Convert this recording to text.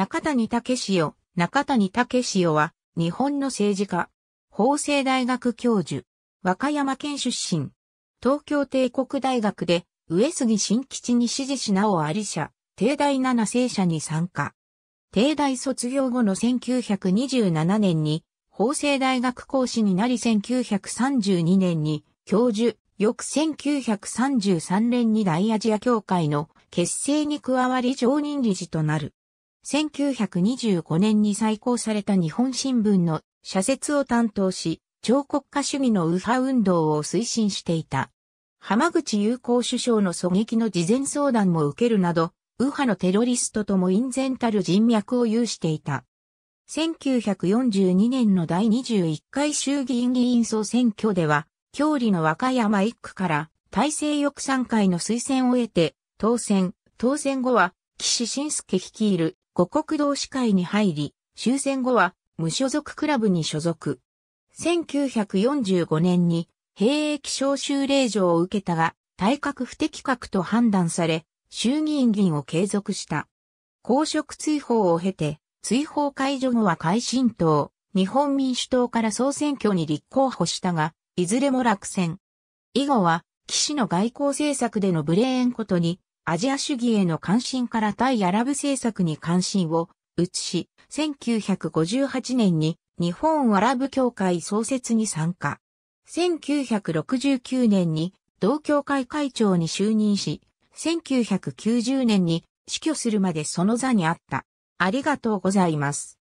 中谷武史よ、中谷武史よは、日本の政治家、法政大学教授、和歌山県出身、東京帝国大学で、上杉新吉に支持しなおあり者、帝大七世社に参加。帝大卒業後の1927年に、法政大学講師になり1932年に、教授、翌1933年に大アジア協会の結成に加わり常任理事となる。1925年に再興された日本新聞の社説を担当し、超国家主義の右派運動を推進していた。浜口友好首相の狙撃の事前相談も受けるなど、右派のテロリストとも隠然たる人脈を有していた。1942年の第21回衆議院議員総選挙では、郷里の和歌山一区から、大政翼賛会の推薦を得て、当選、当選後は、岸信介率いる五国同士会に入り、終戦後は無所属クラブに所属。1945年に兵役招集令状を受けたが、体格不適格と判断され、衆議院議員を継続した。公職追放を経て、追放解除後は改進党、日本民主党から総選挙に立候補したが、いずれも落選。以後は、岸の外交政策でのブレーンことに、アジア主義への関心から対アラブ政策に関心を移し、1958年に日本アラブ協会創設に参加。1969年に同協会会長に就任し、1990年に死去するまでその座にあった。ありがとうございます。